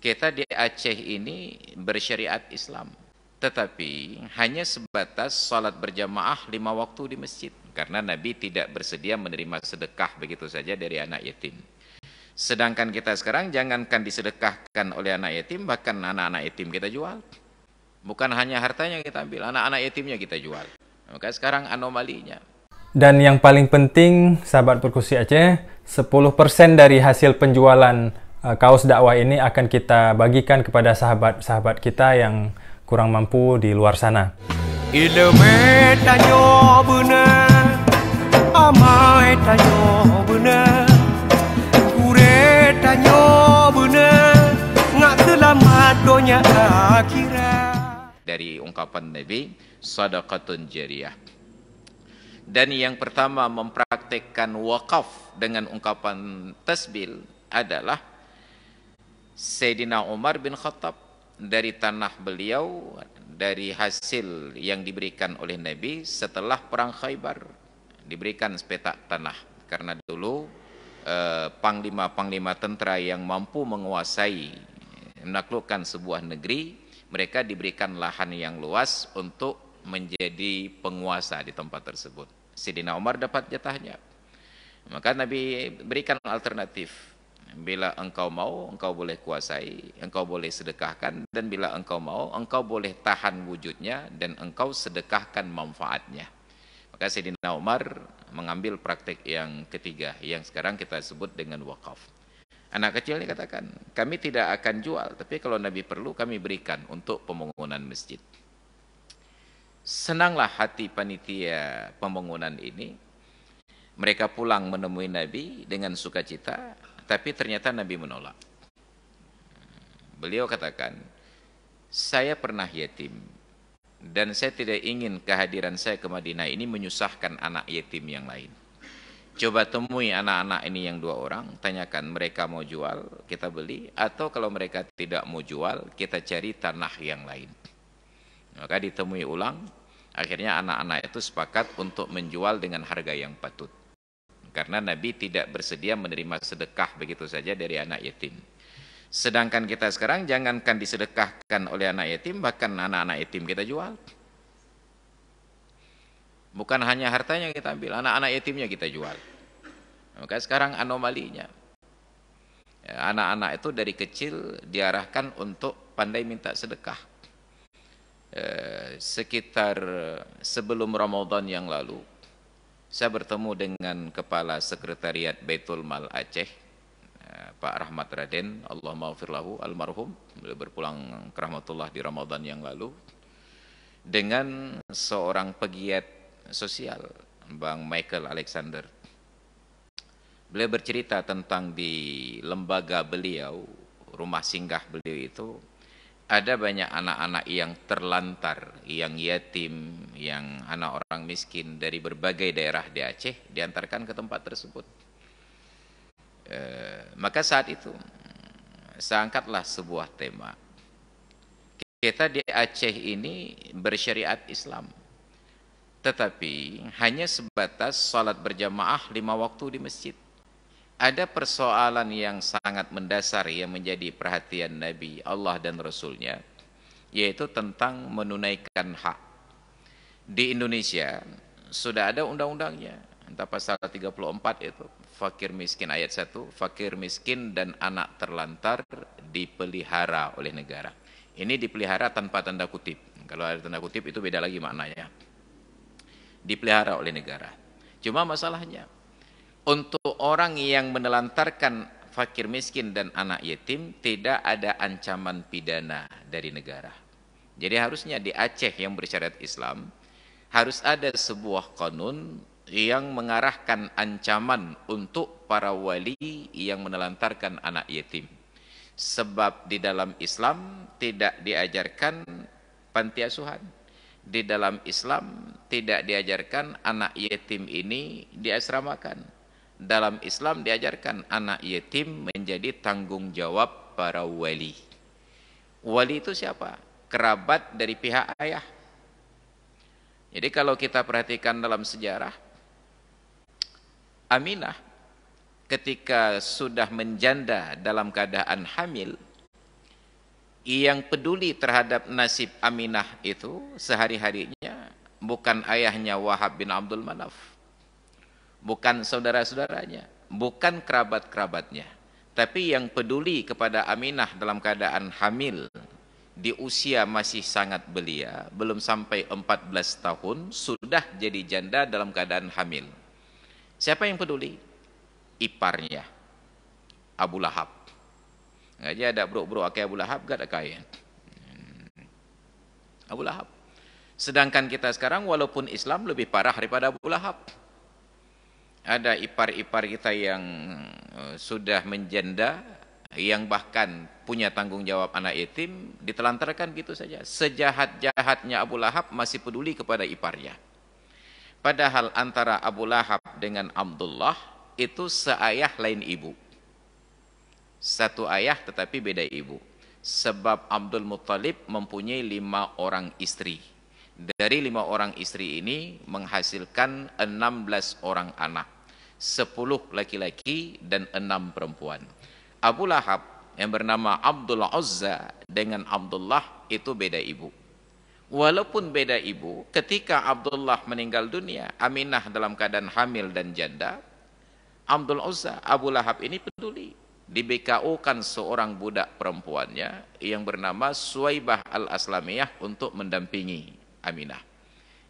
kita di Aceh ini bersyariat Islam tetapi hanya sebatas salat berjamaah lima waktu di masjid karena Nabi tidak bersedia menerima sedekah begitu saja dari anak yatim sedangkan kita sekarang jangankan disedekahkan oleh anak yatim bahkan anak-anak yatim kita jual bukan hanya hartanya kita ambil anak-anak yatimnya kita jual maka sekarang anomalinya dan yang paling penting sahabat perkusi Aceh 10% dari hasil penjualan Eh, kaos dakwah ini akan kita bagikan kepada sahabat-sahabat kita yang kurang mampu di luar sana. Dari ungkapan Nabi, sadaqatun jariah. Dan yang pertama mempraktekkan wakaf dengan ungkapan tasbil adalah Sayyidina Umar bin Khattab dari tanah beliau dari hasil yang diberikan oleh Nabi setelah perang Khaybar diberikan sepetak tanah karena dulu panglima-panglima eh, tentara yang mampu menguasai menaklukkan sebuah negeri mereka diberikan lahan yang luas untuk menjadi penguasa di tempat tersebut Sidina Umar dapat jatahnya maka Nabi berikan alternatif Bila engkau mau, engkau boleh kuasai, engkau boleh sedekahkan, dan bila engkau mau, engkau boleh tahan wujudnya, dan engkau sedekahkan manfaatnya. Maka Sayyidina Umar mengambil praktek yang ketiga, yang sekarang kita sebut dengan wakaf. Anak kecil ini katakan, kami tidak akan jual, tapi kalau Nabi perlu kami berikan untuk pembangunan masjid. Senanglah hati panitia pembangunan ini. Mereka pulang menemui Nabi dengan sukacita tapi ternyata Nabi menolak. Beliau katakan, saya pernah yatim dan saya tidak ingin kehadiran saya ke Madinah ini menyusahkan anak yatim yang lain. Coba temui anak-anak ini yang dua orang, tanyakan mereka mau jual, kita beli, atau kalau mereka tidak mau jual, kita cari tanah yang lain. Maka ditemui ulang, akhirnya anak-anak itu sepakat untuk menjual dengan harga yang patut karena Nabi tidak bersedia menerima sedekah begitu saja dari anak yatim. Sedangkan kita sekarang jangankan disedekahkan oleh anak yatim, bahkan anak-anak yatim kita jual. Bukan hanya hartanya kita ambil, anak-anak yatimnya kita jual. Maka sekarang anomalinya. Ya, anak-anak itu dari kecil diarahkan untuk pandai minta sedekah. Eh, sekitar sebelum Ramadan yang lalu, saya bertemu dengan kepala sekretariat Betul Mal Aceh eh, Pak Rahmat Raden Allah maafirlahu almarhum beliau berpulang ke rahmatullah di Ramadan yang lalu dengan seorang pegiat sosial Bang Michael Alexander beliau bercerita tentang di lembaga beliau rumah singgah beliau itu ada banyak anak-anak yang terlantar, yang yatim, yang anak orang miskin dari berbagai daerah di Aceh diantarkan ke tempat tersebut. E, maka saat itu seangkatlah sebuah tema. Kita di Aceh ini bersyariat Islam. Tetapi hanya sebatas sholat berjamaah lima waktu di masjid ada persoalan yang sangat mendasar yang menjadi perhatian Nabi Allah dan Rasulnya yaitu tentang menunaikan hak di Indonesia sudah ada undang-undangnya entah pasal 34 itu fakir miskin ayat 1 fakir miskin dan anak terlantar dipelihara oleh negara ini dipelihara tanpa tanda kutip kalau ada tanda kutip itu beda lagi maknanya dipelihara oleh negara cuma masalahnya untuk orang yang menelantarkan fakir miskin dan anak yatim tidak ada ancaman pidana dari negara. Jadi harusnya di Aceh yang bersyariat Islam harus ada sebuah konun yang mengarahkan ancaman untuk para wali yang menelantarkan anak yatim. Sebab di dalam Islam tidak diajarkan panti asuhan. Di dalam Islam tidak diajarkan anak yatim ini diasramakan dalam Islam diajarkan anak yatim menjadi tanggung jawab para wali. Wali itu siapa? Kerabat dari pihak ayah. Jadi kalau kita perhatikan dalam sejarah, Aminah ketika sudah menjanda dalam keadaan hamil, yang peduli terhadap nasib Aminah itu sehari-harinya bukan ayahnya Wahab bin Abdul Manaf, bukan saudara-saudaranya, bukan kerabat-kerabatnya. Tapi yang peduli kepada Aminah dalam keadaan hamil di usia masih sangat belia, belum sampai 14 tahun, sudah jadi janda dalam keadaan hamil. Siapa yang peduli? Iparnya, Abu Lahab. aja ada bro-bro akai Abu Lahab, gak ada kaya. Hmm. Abu Lahab. Sedangkan kita sekarang walaupun Islam lebih parah daripada Abu Lahab ada ipar-ipar kita yang eh, sudah menjanda, yang bahkan punya tanggung jawab anak yatim, ditelantarkan gitu saja. Sejahat-jahatnya Abu Lahab masih peduli kepada iparnya. Padahal antara Abu Lahab dengan Abdullah itu seayah lain ibu. Satu ayah tetapi beda ibu. Sebab Abdul Muthalib mempunyai lima orang istri dari lima orang istri ini menghasilkan 16 orang anak, 10 laki-laki dan 6 perempuan. Abu Lahab yang bernama Abdul Uzza dengan Abdullah itu beda ibu. Walaupun beda ibu, ketika Abdullah meninggal dunia, Aminah dalam keadaan hamil dan janda, Abdul Uzza, Abu Lahab ini peduli. Di BKU kan seorang budak perempuannya yang bernama Suwaibah Al-Aslamiyah untuk mendampingi Aminah.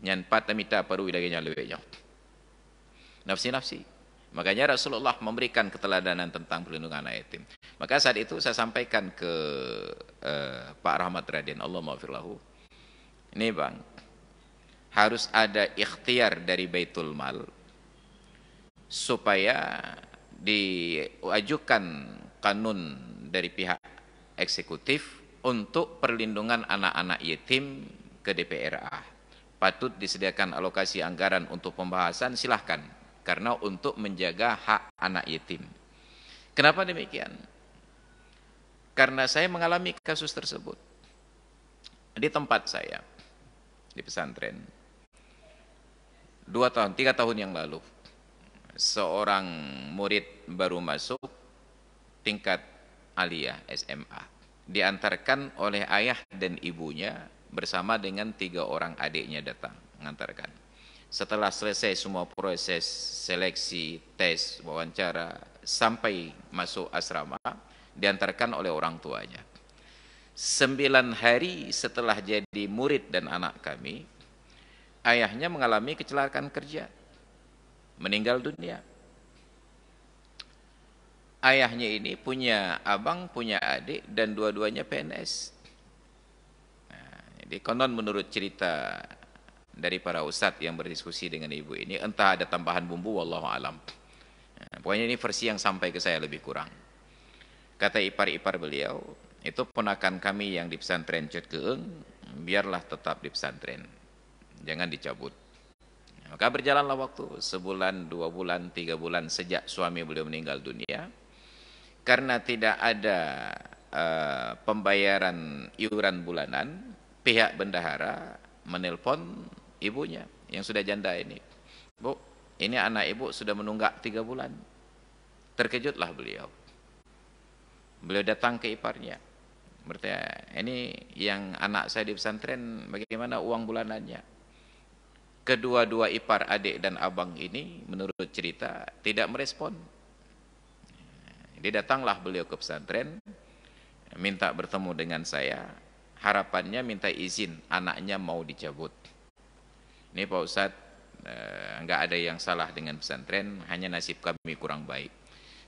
Yang patah minta paru lebih lebihnya. Nafsi-nafsi. Makanya Rasulullah memberikan keteladanan tentang perlindungan anak yatim. Maka saat itu saya sampaikan ke uh, Pak Rahmat Raden, Allah maafirlahu. Ini bang, harus ada ikhtiar dari Baitul Mal supaya diajukan kanun dari pihak eksekutif untuk perlindungan anak-anak yatim ke DPRA. Patut disediakan alokasi anggaran untuk pembahasan, silahkan. Karena untuk menjaga hak anak yatim. Kenapa demikian? Karena saya mengalami kasus tersebut. Di tempat saya, di pesantren, dua tahun, tiga tahun yang lalu, seorang murid baru masuk tingkat alia SMA diantarkan oleh ayah dan ibunya bersama dengan tiga orang adiknya datang mengantarkan. Setelah selesai semua proses seleksi, tes, wawancara, sampai masuk asrama, diantarkan oleh orang tuanya. Sembilan hari setelah jadi murid dan anak kami, ayahnya mengalami kecelakaan kerja, meninggal dunia. Ayahnya ini punya abang, punya adik, dan dua-duanya PNS jadi konon menurut cerita dari para ustadz yang berdiskusi dengan ibu ini entah ada tambahan bumbu wallahu alam. Ya, pokoknya ini versi yang sampai ke saya lebih kurang. Kata ipar-ipar beliau, itu ponakan kami yang di pesantren Cutkeeng, biarlah tetap di pesantren. Jangan dicabut. Ya, maka berjalanlah waktu sebulan, dua bulan, tiga bulan sejak suami beliau meninggal dunia. Karena tidak ada uh, pembayaran iuran bulanan, pihak bendahara menelpon ibunya yang sudah janda ini. Bu, ini anak ibu sudah menunggak tiga bulan. Terkejutlah beliau. Beliau datang ke iparnya. Bertanya, ini yang anak saya di pesantren bagaimana uang bulanannya? Kedua-dua ipar adik dan abang ini menurut cerita tidak merespon. Jadi datanglah beliau ke pesantren, minta bertemu dengan saya, harapannya minta izin anaknya mau dicabut. Ini Pak Ustadz, eh, nggak ada yang salah dengan pesantren, hanya nasib kami kurang baik.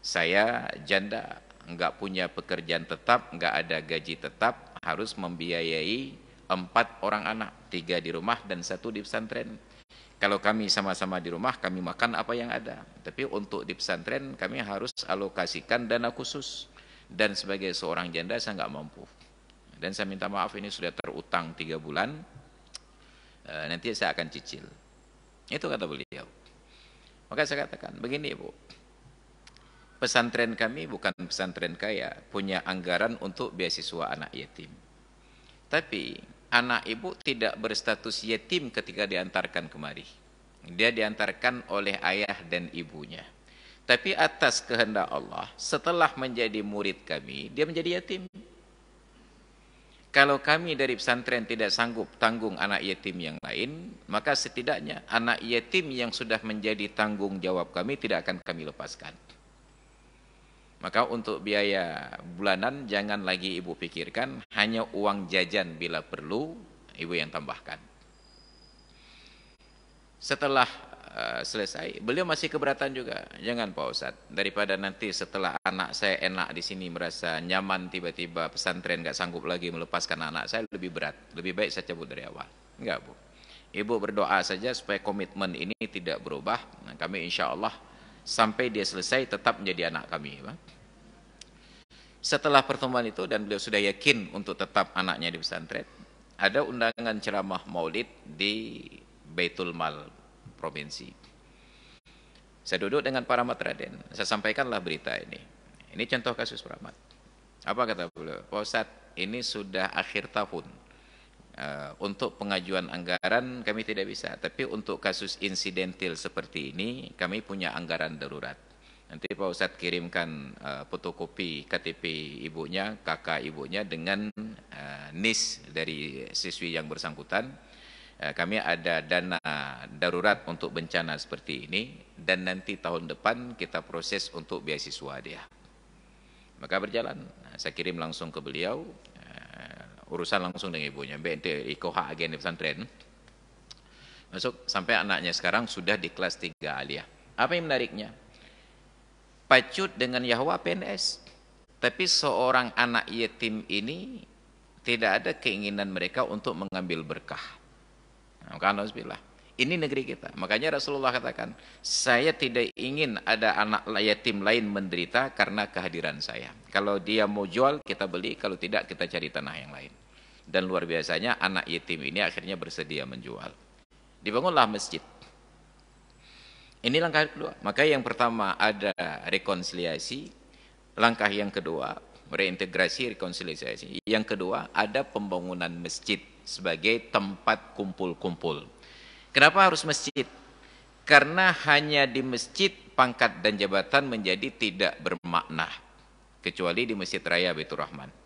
Saya janda, nggak punya pekerjaan tetap, nggak ada gaji tetap, harus membiayai empat orang anak, tiga di rumah dan satu di pesantren. Kalau kami sama-sama di rumah, kami makan apa yang ada. Tapi untuk di pesantren, kami harus alokasikan dana khusus. Dan sebagai seorang janda, saya nggak mampu. Dan saya minta maaf ini sudah terutang tiga bulan, e, nanti saya akan cicil. Itu kata beliau. Maka saya katakan, begini Bu, pesantren kami bukan pesantren kaya, punya anggaran untuk beasiswa anak yatim. Tapi anak ibu tidak berstatus yatim ketika diantarkan kemari. Dia diantarkan oleh ayah dan ibunya. Tapi atas kehendak Allah, setelah menjadi murid kami, dia menjadi yatim. Kalau kami dari pesantren tidak sanggup tanggung anak yatim yang lain, maka setidaknya anak yatim yang sudah menjadi tanggung jawab kami tidak akan kami lepaskan. Maka untuk biaya bulanan jangan lagi ibu pikirkan, hanya uang jajan bila perlu ibu yang tambahkan. Setelah Eh, selesai. Beliau masih keberatan juga. Jangan Pak Ustadz, daripada nanti setelah anak saya enak di sini merasa nyaman tiba-tiba pesantren nggak sanggup lagi melepaskan anak saya lebih berat. Lebih baik saya cabut dari awal. Enggak Bu. Ibu berdoa saja supaya komitmen ini tidak berubah. Nah, kami insya Allah sampai dia selesai tetap menjadi anak kami. Pak. Setelah pertemuan itu dan beliau sudah yakin untuk tetap anaknya di pesantren, ada undangan ceramah maulid di Baitul Mal provinsi. Saya duduk dengan para matraden. saya sampaikanlah berita ini. Ini contoh kasus Pramat. Apa kata beliau? Pak Ustadz, ini sudah akhir tahun. Eh, untuk pengajuan anggaran kami tidak bisa, tapi untuk kasus insidentil seperti ini kami punya anggaran darurat. Nanti Pak Ustadz kirimkan uh, eh, fotokopi KTP ibunya, kakak ibunya dengan uh, eh, NIS dari siswi yang bersangkutan Eh, kami ada dana darurat untuk bencana seperti ini dan nanti tahun depan kita proses untuk beasiswa dia. Maka berjalan, nah, saya kirim langsung ke beliau, eh, urusan langsung dengan ibunya, BNT IKOH agen pesantren. Masuk sampai anaknya sekarang sudah di kelas 3 alia. Apa yang menariknya? Pacut dengan Yahwa PNS. Tapi seorang anak yatim ini tidak ada keinginan mereka untuk mengambil berkah Alhamdulillah. Ini negeri kita. Makanya Rasulullah katakan, saya tidak ingin ada anak yatim lain menderita karena kehadiran saya. Kalau dia mau jual, kita beli. Kalau tidak, kita cari tanah yang lain. Dan luar biasanya anak yatim ini akhirnya bersedia menjual. Dibangunlah masjid. Ini langkah kedua. Maka yang pertama ada rekonsiliasi. Langkah yang kedua, reintegrasi rekonsiliasi. Yang kedua ada pembangunan masjid sebagai tempat kumpul-kumpul. Kenapa harus masjid? Karena hanya di masjid pangkat dan jabatan menjadi tidak bermakna kecuali di Masjid Raya Baitur Rahman.